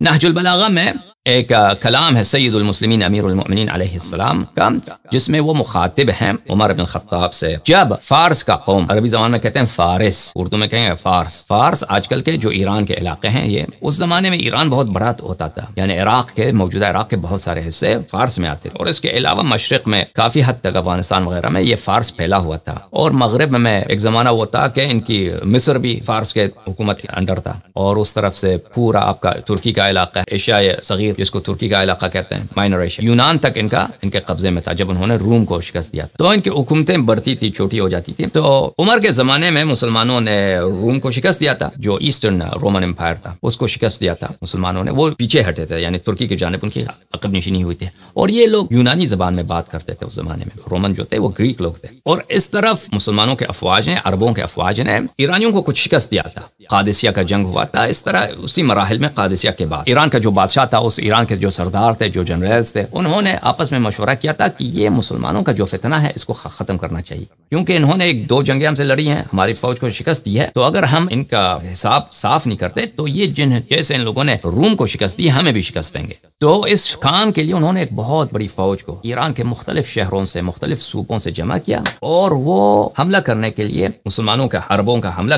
نهج البلاغة البلاغمه ایک کلام ہے سید المسلمین امیر المؤمنین علیہ السلام کا جس میں وہ مخاطب ہیں عمر بن خطاب سے جب فارس کا قوم عربی میں کہتے ہیں فارس اردو میں کہیں گے فارس فارس آج کل کے جو ایران کے علاقے ہیں یہ اس زمانے میں ایران بہت بڑا ہوتا تھا یعنی عراق کے موجودہ عراق کے بہت سارے حصے فارس میں آتے تھے اور اس کے علاوہ مشرق میں کافی حد تک افغانستان وغیرہ میں یہ فارس پھیلا ہوا تھا اور مغرب میں ایک زمانہ وہ تھا کہ ان کی مصر بھی فارس کے حکومت کے انڈر تھا اور اس طرف سے پورا آپ کا ترکی کا علاقہ ایشیا صغیر جس کو ترکی کا علاقہ کہتے ہیں مائنر ایشیا یونان تک ان کا ان کے قبضے میں تھا جب انہوں نے روم کو شکست دیا تو ان کی حکومتیں بڑھتی تھی چھوٹی ہو جاتی تھی تو عمر کے زمانے میں مسلمانوں نے روم کو شکست دیا تھا جو ایسٹرن رومن امپائر تھا اس کو شکست دیا تھا مسلمانوں نے وہ پیچھے ہٹے تھے یعنی ترکی کی جانب ان کی عقب نشینی ہوئی تھی اور یہ لوگ یونانی زبان میں بات کرتے تھے اس زمانے میں رومن جو تھے وہ گریک لوگ تھے اور اس طرف مسلمانوں کے افواج نے عربوں کے افواج نے ایرانیوں کو کچھ شکست دیا تھا قادثیہ کا جنگ ہوا تھا اس طرح اسی مراحل میں قادثیہ کے بعد ایران کا جو بادشاہ تھا اس ایران کے جو سردار تھے جو جنرلز تھے انہوں نے آپس میں مشورہ کیا تھا کہ یہ مسلمانوں کا جو فتنہ ہے اس کو ختم کرنا چاہیے کیونکہ انہوں نے ایک دو جنگیں ہم سے لڑی ہیں ہماری فوج کو شکست دی ہے تو اگر ہم ان کا حساب صاف نہیں کرتے تو یہ جن جیسے ان لوگوں نے روم کو شکست دی ہمیں بھی شکست دیں گے تو اس کام کے لیے انہوں نے ایک بہت بڑی فوج کو ایران کے مختلف شہروں سے مختلف صوبوں سے جمع کیا اور وہ حملہ کرنے کے لیے مسلمانوں کے عربوں کا حملہ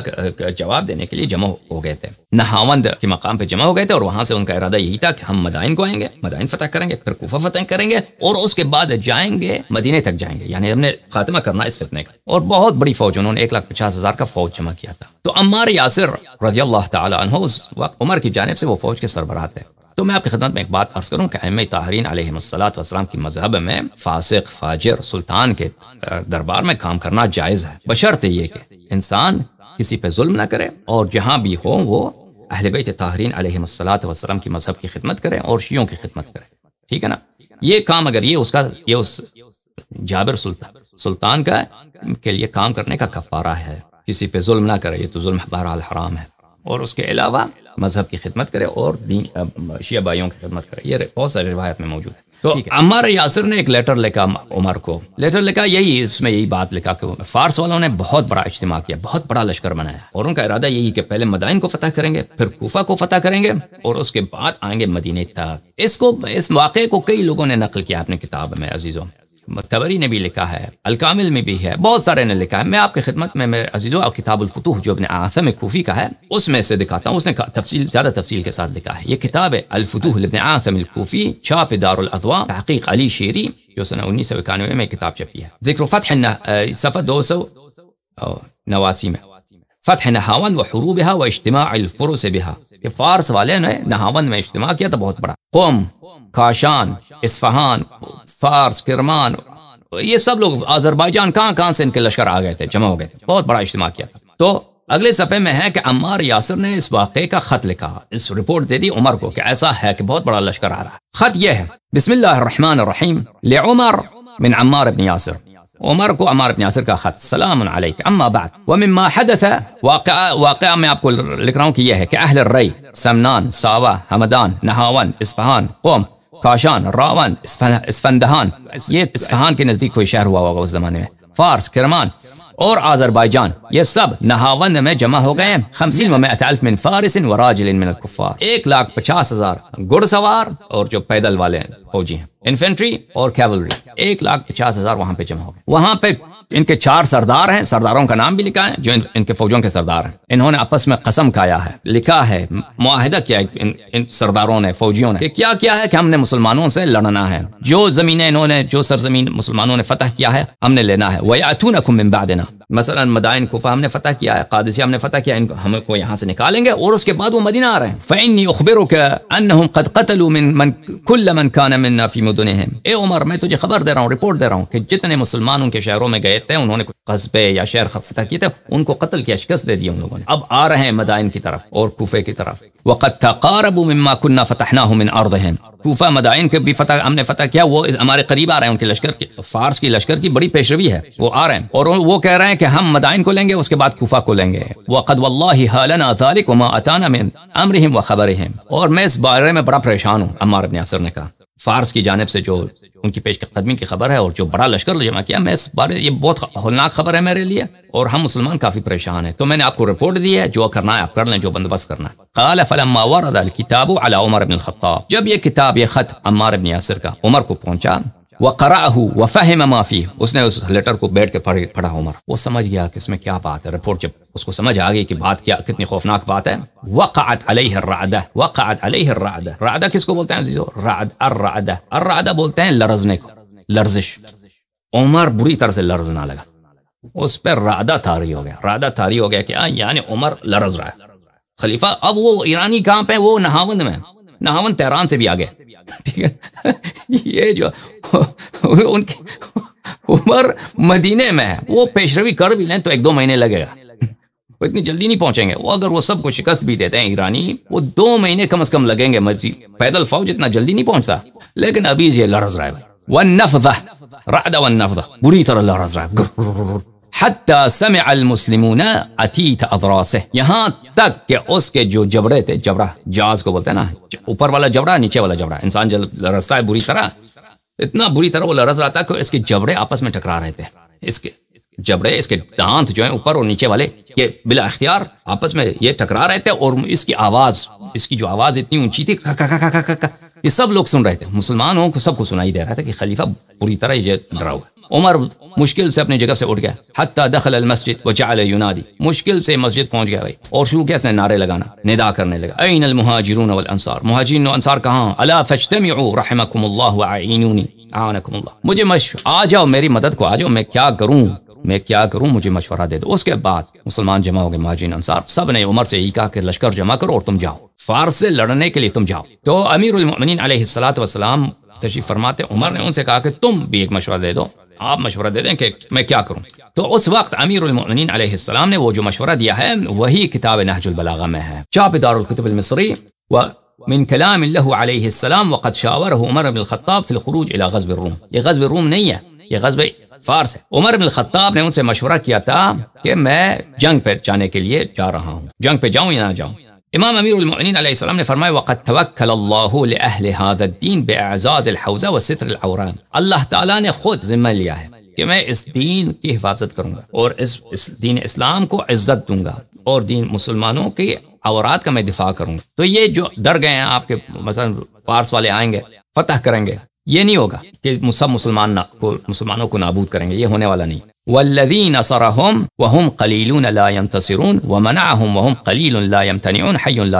جواب دینے کے لیے جمع ہو گئے تھے نہاوند کے مقام پہ جمع ہو گئے تھے اور وہاں سے ان کا ارادہ یہی تھا کہ ہم مدائن کو آئیں گے مدائن فتح کریں گے پھر کوفہ فتح کریں گے اور اس کے بعد جائیں گے مدینے تک جائیں گے یعنی ہم نے خاتمہ کرنا اس فتنے کا اور بہت بڑی فوج انہوں نے ایک لاکھ پچاس ہزار کا فوج جمع کیا تھا تو عمار یاسر رضی اللہ تعالی عنہ اس وقت عمر کی جانب سے وہ فوج کے سربراہ تھے تو میں آپ کی خدمت میں ایک بات عرض کروں کہ احمد تاہرین علیہ السلام وسلام کی مذہب میں فاسق فاجر سلطان کے دربار میں کام کرنا جائز ہے بشرط یہ کہ انسان کسی پہ ظلم نہ کرے اور جہاں بھی ہو وہ اہل بیت علیہ علیہم صلاحت وسلم کی مذہب کی خدمت کریں اور شیعوں کی خدمت کریں ٹھیک ہے نا یہ کام اگر یہ اس کا یہ اس جابر سلطان سلطان کا کے لیے کام کرنے کا کفارہ ہے کسی پہ ظلم نہ کرے یہ تو ظلم بہرحال حرام ہے اور اس کے علاوہ مذہب کی خدمت کرے اور دین شیعہ بھائیوں کی خدمت کرے یہ بہت ساری روایت میں موجود ہے تو عمار یاسر نے ایک لیٹر لکھا عمر کو لیٹر لکھا یہی اس میں یہی بات لکھا کہ فارس والوں نے بہت بڑا اجتماع کیا بہت بڑا لشکر بنایا اور ان کا ارادہ یہی کہ پہلے مدائن کو فتح کریں گے پھر کوفہ کو فتح کریں گے اور اس کے بعد آئیں گے مدینہ تک اس کو اس واقعے کو کئی لوگوں نے نقل کیا اپنی کتاب میں عزیزوں نے بھی لکھا ہے الکامل میں بھی ہے بہت سارے نے لکھا ہے میں آپ کی خدمت میں میرے کتاب الفتوح جو کوفی کا ہے اس میں سے دکھاتا ہوں اس نے تفصیل زیادہ تفصیل کے ساتھ لکھا ہے یہ کتاب ہے الفتوح چھاپ دار دارغا تحقیق علی شیری جو سنہ انیس سو اکانوے میں کتاب ہے ذکر فتح صفحہ دو سو نواسی میں فتح نہاون و حروب اجتماع الفروس بہا یہ فارس والے نے نہاون میں اجتماع کیا تھا بہت بڑا قوم کاشان اسفہان فارس کرمان یہ سب لوگ آذربائیجان کہاں کہاں سے ان کے لشکر آ گئے تھے جمع ہو گئے تھے بہت بڑا اجتماع کیا تھا تو اگلے صفحے میں ہے کہ عمار یاسر نے اس واقعے کا خط لکھا اس رپورٹ دے دی عمر کو کہ ایسا ہے کہ بہت بڑا لشکر آ رہا ہے خط یہ ہے بسم اللہ الرحمن الرحیم لعمر من عمار ابن یاسر وماركو أمار بن ياسر كاخت سلام عليك أما بعد ومما حدث واقع واقع ما أقول لك إياها كأهل الري سمنان ساوا همدان نهاوان إسفهان قوم كاشان راوان إسفندهان إسفهان كنزديك هو شهر هو وقت الزمان فارس كرمان اور آذربائیجان یہ سب نہاوند میں جمع ہو گئے خمسین و راجل من الکفار ایک لاکھ پچاس ہزار گڑ سوار اور جو پیدل والے فوجی ہیں انفینٹری اور کیولری ایک لاکھ پچاس ہزار وہاں پہ جمع ہو گئے وہاں پہ ان کے چار سردار ہیں سرداروں کا نام بھی لکھا ہے جو ان کے فوجوں کے سردار ہیں انہوں نے اپس میں قسم کھایا ہے لکھا ہے معاہدہ کیا ان سرداروں نے فوجیوں نے کہ کیا کیا ہے کہ ہم نے مسلمانوں سے لڑنا ہے جو زمینیں انہوں نے جو سرزمین مسلمانوں نے فتح کیا ہے ہم نے لینا ہے وہاں دینا مثلا مدائن کوفہ ہم نے فتح کیا ہے قادسیہ ہم نے فتح کیا ان کو ہم کو یہاں سے نکالیں گے اور اس کے بعد وہ مدینہ آ رہے ہیں قد قتلوا من من من كل كان منا في مدنهم اے عمر میں تجھے خبر دے رہا ہوں رپورٹ دے رہا ہوں کہ جتنے مسلمان ان کے شہروں میں گئے تھے انہوں نے کچھ قصبے یا شہر فتح کیے تھے ان کو قتل کیا شکست دے دیا اب آ رہے ہیں مدائن کی طرف اور خوفے کی طرف وقد تقاربوا مما كنا فتحناه من ارضهم کوفہ مدائن کے بھی فتح فتح ہم نے کیا وہ ہمارے قریب آ رہے ہیں ان کے لشکر فارس کی لشکر کی بڑی پیشروی ہے وہ آ رہے ہیں اور وہ کہہ رہے ہیں کہ ہم مدائن کو لیں گے اس کے بعد کوفہ کو لیں گے وما اتانا من امرهم وخبرهم اور میں اس بارے میں بڑا پریشان ہوں یاسر نے کہا فارس کی جانب سے جو ان کی پیش قدمی کی خبر ہے اور جو بڑا لشکر جمع کیا میں اس بارے یہ بہت ہولناک خبر ہے میرے لیے اور ہم مسلمان کافی پریشان ہیں تو میں نے آپ کو رپورٹ دی ہے جو کرنا ہے آپ کر لیں جو بندوبست کرنا ہے قال فلما ورد الكتاب علی عمر بن الخطاب جب یہ کتاب یہ خط عمار بن یاسر کا عمر کو پہنچا میں معافی لیٹر کو بیٹھ کے پڑھا عمر وہ سمجھ گیا کہ اس میں کیا بات ہے رپورٹ جب اس کو سمجھ آ گئی رعدہ کس کو بولتے ہیں عزیزو رعد الرعدہ الرعدہ بولتے ہیں لرزنے کو لرزش عمر بری طرح سے لرزنا لگا اس پہ رادا تاری ہو گیا رادا تاری ہو گیا کہ یعنی عمر لرز رہا ہے خلیفہ اب وہ ایرانی کام پہ وہ نہاوند نہ نہاون تہران سے بھی آگے یہ جو ان کی عمر مدینے میں ہے وہ پیش روی کر بھی لیں تو ایک دو مہینے لگے گا وہ اتنی جلدی نہیں پہنچیں گے وہ اگر وہ سب کو شکست بھی دیتے ہیں ایرانی وہ دو مہینے کم از کم لگیں گے مرضی پیدل فوج اتنا جلدی نہیں پہنچتا لیکن ابھی یہ رہا ہے ون نفدہ رعدہ ون نفدہ بری طرح رہا ہے سمع المسلمون عتیت ادراسه یہاں تک کہ اس کے جو جبرے تھے جبرہ جاز کو بولتے ہیں نا اوپر والا جبرہ نیچے والا جبرہ انسان جب رستا ہے بری طرح اتنا بری طرح وہ لرز رہا تھا کہ اس کے جبڑے آپس میں ٹکرا کے جبڑے اس کے دانت جو ہیں اوپر اور نیچے والے یہ بلا اختیار آپس میں یہ ٹکرا رہے تھے اور اس کی آواز اس کی جو آواز اتنی اونچی تھی یہ سب لوگ سن رہے تھے مسلمانوں کو سب کو سنائی دے رہا تھا کہ خلیفہ بری طرح یہ ڈرا ہوا عمر مشکل سے اپنی جگہ سے اٹھ گیا حتی دخل المسجد و چال یونادی مشکل سے مسجد پہنچ گیا بھائی اور شروع کیا اس نے نعرے لگانا ندا کرنے لگا این المہاجرون والانصار مہاجرین و انصار کہاں الا فاجتمعوا رحمکم اللہ و عینونی اعانکم اللہ مجھے مش آ جاؤ میری مدد کو آ جاؤ میں کیا کروں میں کیا کروں مجھے مشورہ دے دو اس کے بعد مسلمان جمع ہو گئے مہاجرین انصار سب نے عمر سے ہی کہا کہ لشکر جمع کرو اور تم جاؤ فارس سے لڑنے کے لیے تم جاؤ تو امیر المؤمنین علیہ السلام تشریف فرماتے عمر نے ان سے کہا کہ تم بھی ایک مشورہ دے دو آپ مشورہ دے دیں کہ میں کیا کروں تو اس وقت امیر المؤمنین علیہ السلام نے وہ جو مشورہ دیا ہے وہی کتاب نہ البلاغہ میں ہے چاپ دار الکتب المصری و من کلام اللہ علیہ السلام وقد شاورہ عمر بن الخطاب فی الخروج الى غزب الروم یہ غزب الروم نہیں ہے یہ غزب فارس ہے عمر بن الخطاب نے ان سے مشورہ کیا تھا کہ میں جنگ پہ جانے کے لیے جا رہا ہوں جنگ پہ جاؤں یا نہ جاؤں امام امیر علیہ السلام نے فرمایا وقت توکل اللہ هذا الدین الحوزہ العوران اللہ تعالیٰ نے خود ذمہ لیا ہے کہ میں اس دین کی حفاظت کروں گا اور اس, دین اسلام کو عزت دوں گا اور دین مسلمانوں کے عورات کا میں دفاع کروں گا تو یہ جو ڈر گئے ہیں آپ کے مثلا پارس والے آئیں گے فتح کریں گے یہ نہیں ہوگا کہ سب مسلمان مسلمانوں کو نابود کریں گے یہ ہونے والا نہیں وهم وهم لا لا لا ينتصرون ومنعهم يمتنعون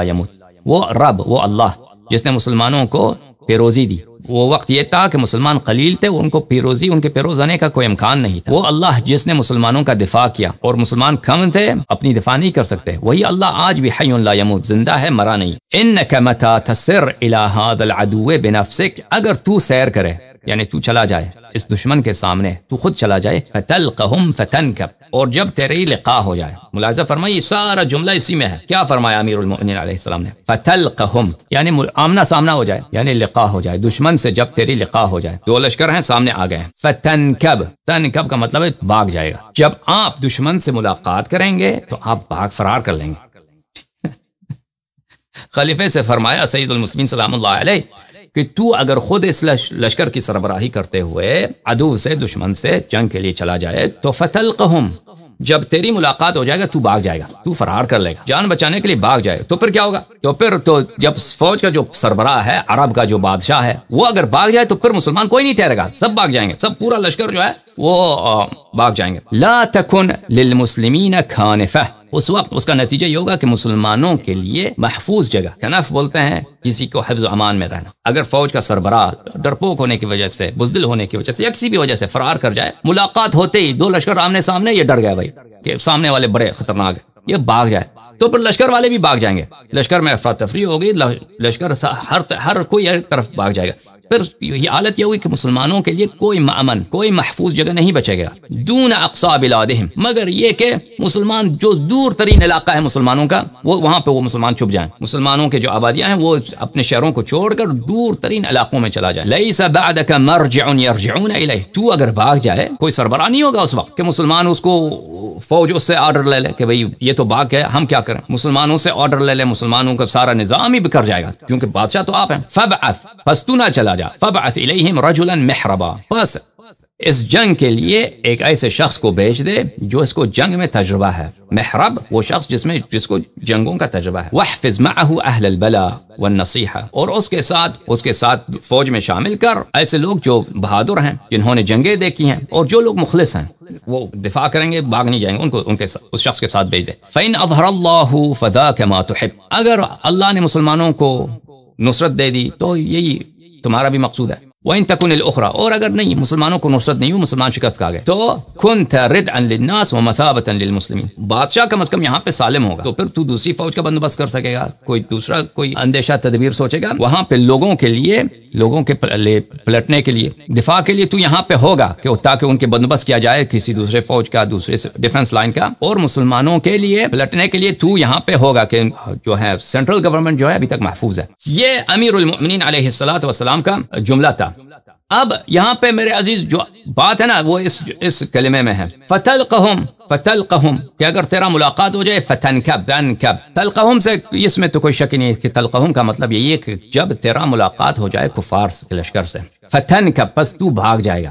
يموت وہ وہ رب اللہ جس نے مسلمانوں کو پیروزی دی وہ وقت یہ تھا کہ مسلمان قلیل تھے ان ان کو پیروزی کے پیروز آنے کا کوئی امکان نہیں تھا وہ اللہ جس نے مسلمانوں کا دفاع کیا اور مسلمان کم تھے اپنی دفاع نہیں کر سکتے وہی اللہ آج بھی حی لا زندہ ہے مرا نہیں تسر الى هذا العدو اگر تو سیر کرے یعنی تو چلا جائے اس دشمن کے سامنے تو خود چلا جائے فتلقہم فتنکب اور جب تیرے لقاء ہو جائے ملاحظہ فرمائیے یہ سارا جملہ اسی میں ہے کیا فرمایا امیر المؤمنین علیہ السلام نے فتلقہم یعنی آمنا سامنا ہو جائے یعنی لقاء ہو جائے دشمن سے جب تیری لقاء ہو جائے دو لشکر ہیں سامنے آ گئے ہیں فتنکب تنکب کا مطلب ہے بھاگ جائے گا جب آپ دشمن سے ملاقات کریں گے تو آپ بھاگ فرار کر لیں گے خلیفے سے فرمایا سید المسلمین سلام اللہ علیہ کہ تو اگر خود اس لشکر کی سربراہی کرتے ہوئے ادو سے دشمن سے جنگ کے لیے چلا جائے تو فتل قہم جب تیری ملاقات ہو جائے گا تو بھاگ جائے گا تو فرار کر لے گا جان بچانے کے لیے باغ جائے تو پھر کیا ہوگا تو پھر تو جب فوج کا جو سربراہ ہے عرب کا جو بادشاہ ہے وہ اگر بھاگ جائے تو پھر مسلمان کوئی نہیں ٹھہرے گا سب بھاگ جائیں گے سب پورا لشکر جو ہے وہ بھاگ جائیں گے لا تکن للمسلمین کھانفہ اس وقت اس کا نتیجہ یہ ہوگا کہ مسلمانوں کے لیے محفوظ جگہ کنف بولتے ہیں کسی کو حفظ و امان میں رہنا اگر فوج کا سربراہ ڈرپوک ہونے کی وجہ سے بزدل ہونے کی وجہ سے یا کسی بھی وجہ سے فرار کر جائے ملاقات ہوتے ہی دو لشکر آمنے سامنے یہ ڈر گئے بھائی کہ سامنے والے بڑے خطرناک ہیں یہ باغ جائے تو پھر لشکر والے بھی بھاگ جائیں گے لشکر میں افراتفری ہوگی لشکر ہر ہر کوئی طرف بھاگ جائے گا پھر یہ حالت یہ ہوگی کہ مسلمانوں کے لیے کوئی معمن کوئی محفوظ جگہ نہیں بچے گیا دون اقصا بلادہم مگر یہ کہ مسلمان جو دور ترین علاقہ ہے مسلمانوں کا وہ وہاں پہ وہ مسلمان چھپ جائیں مسلمانوں کے جو آبادیاں ہیں وہ اپنے شہروں کو چھوڑ کر دور ترین علاقوں میں چلا جائے لیس بعدک مرجع یرجعون الیہ تو اگر بھاگ جائے کوئی سربراہ نہیں ہوگا اس وقت کہ مسلمان اس کو فوج اس سے آرڈر لے لے کہ بھئی یہ تو بھاگ ہے ہم کیا کریں مسلمانوں سے آرڈر لے لے مسلمانوں کا سارا نظام ہی بکھر جائے گا کیونکہ بادشاہ تو آپ ہیں فبعث پس تو نہ چلا جائے جا فبعث الیہم رجلا محربا پس اس جنگ کے لیے ایک ایسے شخص کو بھیج دے جو اس کو جنگ میں تجربہ ہے محرب وہ شخص جس میں جس کو جنگوں کا تجربہ ہے وحفظ معه اهل البلاء والنصیحه اور اس کے ساتھ اس کے ساتھ فوج میں شامل کر ایسے لوگ جو بہادر ہیں جنہوں نے جنگیں دیکھی ہیں اور جو لوگ مخلص ہیں وہ دفاع کریں گے باغ نہیں جائیں گے ان کو ان کے ساتھ اس شخص کے ساتھ بھیج دے فین اظهر الله فذاک ما تحب اگر اللہ نے مسلمانوں کو نصرت دے دی تو یہی تمہارا بھی مقصود ہے وین تکن الاخری اور اگر نہیں مسلمانوں کو نصرت نہیں ہو مسلمان شکست کھا گئے تو للناس بادشاہ کم از کم یہاں پہ سالم ہوگا تو پھر تو دوسری فوج کا بندوبست کر سکے گا کوئی دوسرا کوئی اندیشہ تدبیر سوچے گا وہاں پہ لوگوں کے لیے لوگوں کے پلٹنے کے لیے دفاع کے لیے تو یہاں پہ ہوگا کہ تاکہ ان کے بندوبست کیا جائے کسی دوسرے فوج کا دوسرے ڈیفنس لائن کا اور مسلمانوں کے لیے پلٹنے کے لیے تو یہاں پہ ہوگا کہ جو ہے سینٹرل گورنمنٹ جو ہے ابھی تک محفوظ ہے یہ امیر المؤمنین علیہ السلام وسلام کا جملہ تھا اب یہاں پہ میرے عزیز جو بات ہے نا وہ اس اس کلمے میں ہے کہ اگر تیرا ملاقات ہو جائے فتن تلقہم سے اس میں تو کوئی شک نہیں کہ تلقہم کا مطلب یہی ہے کہ جب تیرا ملاقات ہو جائے کفار لشکر سے فتن پس تو بھاگ جائے گا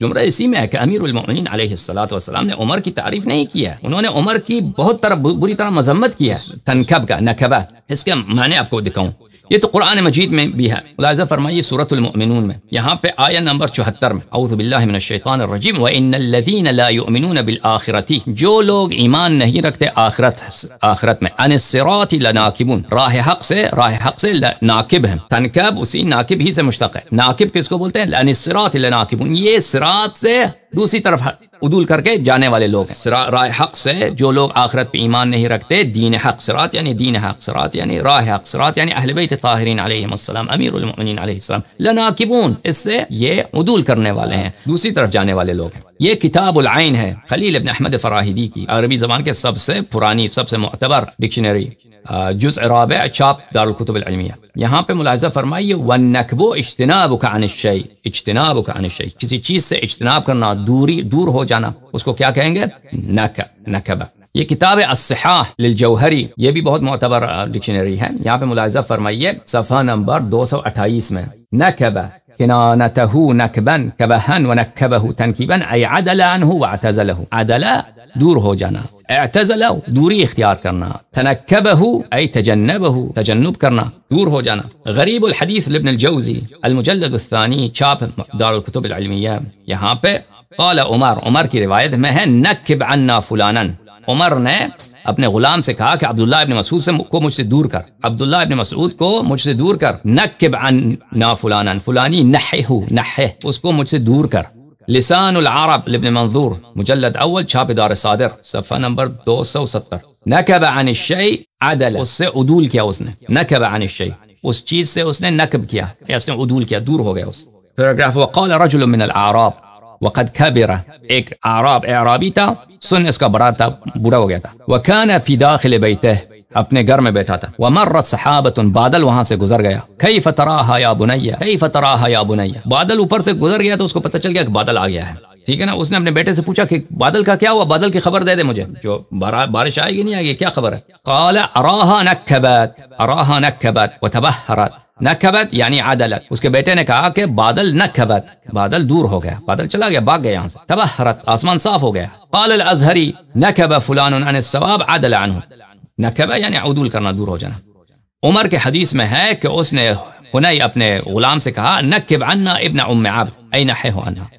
جمرہ اسی میں ہے کہ امیر المؤمنین علیہ السلاۃ والسلام نے عمر کی تعریف نہیں کی ہے انہوں نے عمر کی بہت طرح بری طرح مذمت کی ہے کا اس کے معنی آپ کو دکھاؤں یہ تو قرآن مجید میں بھی ہے ملاحظہ فرمائیے سورة المؤمنون میں میں یہاں پہ نمبر چوہتر اعوذ باللہ من الشیطان الرجیم وَإِنَّ الَّذِينَ لَا يُؤْمِنُونَ جو لوگ ایمان نہیں رکھتے آخرت آخرت میں الصراط لناکبون راہ راہ حق حق سے سے ناکب ہیں تنکب اسی ناکب ہی سے مشتق ہے ناکب کس کو بولتے ہیں الصراط لناکبون یہ صراط سے دوسری طرف عدول کر کے جانے والے لوگ ہیں رائے حق سے جو لوگ آخرت پہ ایمان نہیں رکھتے دین حق سرات یعنی دین حق سرات یعنی راہ حق سرات یعنی اہل بیت طاہرین علیہ السلام امیر المین علیہ السلام لنا اس سے یہ عدول کرنے والے ہیں دوسری طرف جانے والے لوگ ہیں یہ کتاب العین ہے خلیل ابن احمد فراہدی کی عربی زبان کے سب سے پرانی سب سے معتبر ڈکشنری جزء رابع چاپ دار الکتب العلمیہ یہاں پہ ملاحظہ فرمائیے اجتناب کا اجتناب کرنا دوری دور ہو جانا اس کو کیا کہیں گے یہ کتاب الصحاح للجوہری یہ بھی بہت معتبر ڈکشنری ہے یہاں پہ ملاحظہ فرمائیے صفحہ نمبر دو سو اٹھائیس میں دور ہو جانا اعتزل دوری اختیار کرنا تنکبہ ای تجنبہ تجنب کرنا دور ہو جانا غریب الحدیث لبن الجوزی المجلد الثانی چاپ دار الكتب العلمیہ یہاں پہ قال عمر عمر کی روایت میں ہے نکب عنا فلانا عمر نے اپنے غلام سے کہا کہ عبداللہ ابن مسعود سے کو مجھ سے دور کر عبداللہ ابن مسعود کو مجھ سے دور کر نکب عنا فلانا فلانی نحہ نحہ اس کو مجھ سے دور کر لسان العرب لابن منظور مجلد أول شاب دار صادر صفحة نمبر 270 نكب عن الشيء عدل उससे उदूल किया उसने نكب عن الشيء چیز سے اس نے نكب کیا किया اس نے عدول کیا دور ہو گیا اس پیراگراف وقال رجل من الأعراب وقد كبر ایک एक اعرابی تھا سن اس کا بڑا تھا بڑا ہو گیا تھا وكان في داخل بيته اپنے گھر میں بیٹھا تھا وہ مر بادل وہاں سے گزر گیا بُنائیا بنیا بادل اوپر سے گزر گیا تو اس کو پتہ چل گیا کہ بادل آ گیا ہے ٹھیک ہے نا اس نے اپنے بیٹے سے پوچھا کہ بادل کا کیا ہوا بادل کی خبر دے دے مجھے جو بارش آئے گی نہیں آئے گی کیا خبر ہے قال اراها اراها نكبت نکبت وتبهرت یعنی عدلت اس کے بیٹے نے کہا کہ بادل نہ بادل دور ہو گیا بادل چلا گیا بھاگ گیا یہاں سے تباہر آسمان صاف ہو گیا قال کالل ازہری فلان عن فلانے عدل عنه نقبہ یعنی عدول کرنا دور ہو جانا عمر کے حدیث میں ہے کہ اس نے ہنائی اپنے غلام سے کہا عنا ابن نہ ابنا اما ہے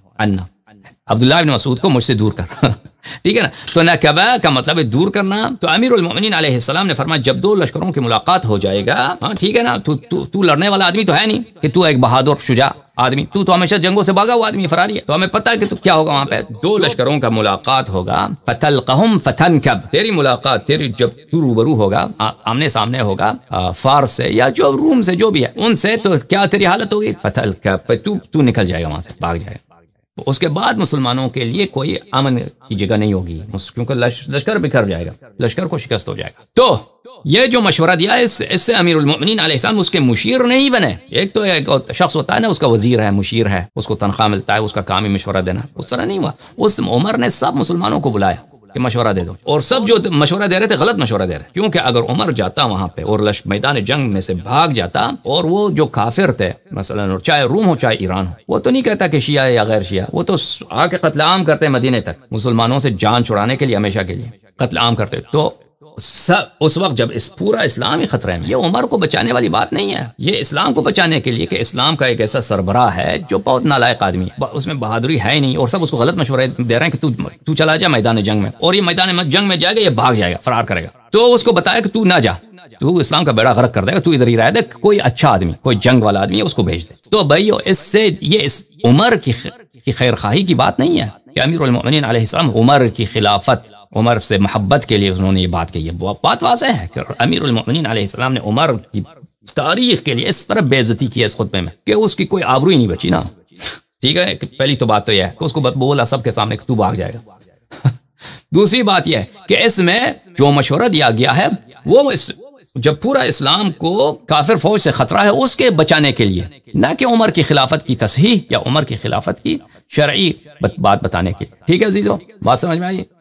عبداللہ مسعود کو مجھ سے دور کر ٹھیک ہے نا تو نقبہ کا مطلب ہے دور کرنا تو امیر المومنین علیہ السلام نے فرمایا جب دو لشکروں کی ملاقات ہو جائے گا ہاں ٹھیک ہے نا تو, تو, تو لڑنے والا آدمی تو ہے نہیں کہ تو ایک بہادر شجا آدمی تو تو ہمیشہ جنگوں سے بھاگا ہوا آدمی فراری ہے تو ہمیں پتہ ہے کہ تو کیا ہوگا وہاں پہ دو لشکروں کا ملاقات ہوگا فتلقہم فتن کب تیری ملاقات تیری جب تو روبرو ہوگا آمنے سامنے ہوگا فارس سے یا جو روم سے جو بھی ہے ان سے تو کیا تیری حالت ہوگی فتل کب تو, تو نکل جائے گا وہاں سے بھاگ جائے گا اس کے بعد مسلمانوں کے لیے کوئی امن کی جگہ نہیں ہوگی کیونکہ لشکر بکھر جائے گا لشکر کو شکست ہو جائے گا تو یہ جو مشورہ دیا اس اس سے امیر المؤمنین علیہ السلام اس کے مشیر نہیں بنے ایک تو ایک شخص ہوتا ہے نا اس کا وزیر ہے مشیر ہے اس کو تنخواہ ملتا ہے اس کا کام ہی مشورہ دینا اس طرح نہیں ہوا اس عمر نے سب مسلمانوں کو بلایا کہ مشورہ دے دو اور سب جو مشورہ دے رہے تھے غلط مشورہ دے رہے کیونکہ اگر عمر جاتا وہاں پہ اور لش میدان جنگ میں سے بھاگ جاتا اور وہ جو کافر تھے اور چاہے روم ہو چاہے ایران ہو وہ تو نہیں کہتا کہ شیعہ یا غیر شیعہ وہ تو آ کے قتل عام کرتے مدینے تک مسلمانوں سے جان چھڑانے کے لیے ہمیشہ کے لیے قتل عام کرتے تو اس وقت جب اس پورا اسلام ہی خطرے میں یہ عمر کو بچانے والی بات نہیں ہے یہ اسلام کو بچانے کے لیے کہ اسلام کا ایک ایسا سربراہ ہے جو بہت نالائق آدمی ہے اس میں بہادری ہے ہی نہیں اور سب اس کو غلط مشورے دے رہے ہیں کہ تو, تو چلا جا میدان جنگ میں اور یہ میدان جنگ میں جائے گا یہ بھاگ جائے گا فرار کرے گا تو اس کو بتایا کہ تو نہ جا تو اسلام کا بیڑا غرق کر دے گا تو ادھر ہی رہ دے کوئی اچھا آدمی کوئی جنگ والا آدمی ہے اس کو بھیج دے تو بھائی اس سے یہ اس عمر کی خیر خواہی کی بات نہیں ہے کہ امیر المؤمنین علیہ السلام عمر کی خلافت عمر سے محبت کے لیے انہوں نے یہ بات کہی ہے بات واضح ہے کہ امیر المؤمنین علیہ السلام نے عمر کی تاریخ کے لیے اس طرح بے عزتی کی ہے اس خطبے میں کہ اس کی کوئی آبرو ہی نہیں بچی نا ٹھیک ہے پہلی تو بات تو یہ ہے کہ اس کو بولا سب کے سامنے تو بھاگ جائے گا دوسری بات یہ ہے کہ اس میں جو مشورہ دیا گیا ہے وہ اس جب پورا اسلام کو کافر فوج سے خطرہ ہے اس کے بچانے کے لیے نہ کہ عمر کی خلافت کی تصحیح یا عمر کی خلافت کی شرعی بات بتانے کے لیے ٹھیک ہے عزیزو بات سمجھ میں آئیے